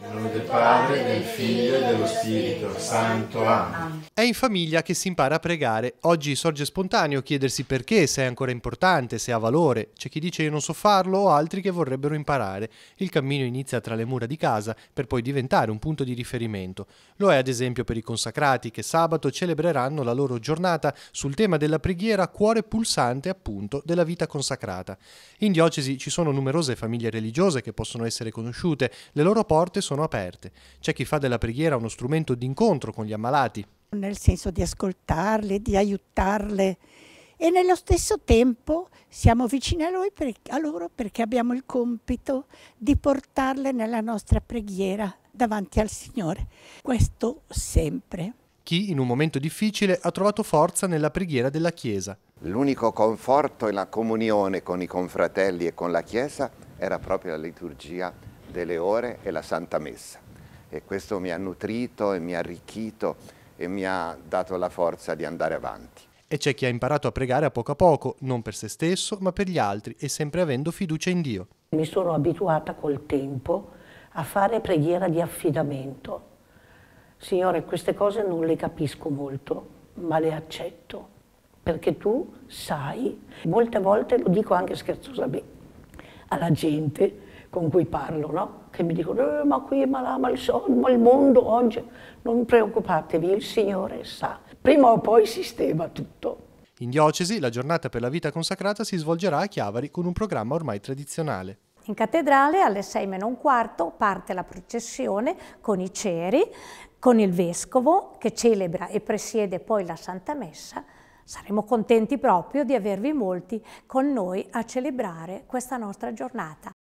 Nel nome del Padre, del Figlio e dello Spirito Santo. Amen. È in famiglia che si impara a pregare. Oggi sorge spontaneo chiedersi perché, se è ancora importante, se ha valore. C'è chi dice io non so farlo o altri che vorrebbero imparare. Il cammino inizia tra le mura di casa per poi diventare un punto di riferimento. Lo è ad esempio per i consacrati che sabato celebreranno la loro giornata sul tema della preghiera cuore pulsante appunto della vita consacrata. In diocesi ci sono numerose famiglie religiose che possono essere conosciute. Le loro porte sono sono aperte. C'è chi fa della preghiera uno strumento di incontro con gli ammalati. Nel senso di ascoltarle, di aiutarle e nello stesso tempo siamo vicini a, per, a loro perché abbiamo il compito di portarle nella nostra preghiera davanti al Signore. Questo sempre. Chi in un momento difficile ha trovato forza nella preghiera della Chiesa. L'unico conforto e la comunione con i confratelli e con la Chiesa era proprio la liturgia delle ore e la Santa Messa e questo mi ha nutrito e mi ha arricchito e mi ha dato la forza di andare avanti. E c'è chi ha imparato a pregare a poco a poco, non per se stesso, ma per gli altri e sempre avendo fiducia in Dio. Mi sono abituata col tempo a fare preghiera di affidamento. Signore, queste cose non le capisco molto, ma le accetto, perché tu sai, molte volte lo dico anche scherzosamente alla gente, con cui parlo, no? che mi dicono, eh, ma qui, ma là, ma il sonno, ma il mondo oggi. Non preoccupatevi, il Signore sa. Prima o poi sistema tutto. In diocesi la giornata per la vita consacrata si svolgerà a Chiavari con un programma ormai tradizionale. In cattedrale alle 6 meno un quarto parte la processione con i ceri, con il vescovo che celebra e presiede poi la Santa Messa. Saremo contenti proprio di avervi molti con noi a celebrare questa nostra giornata.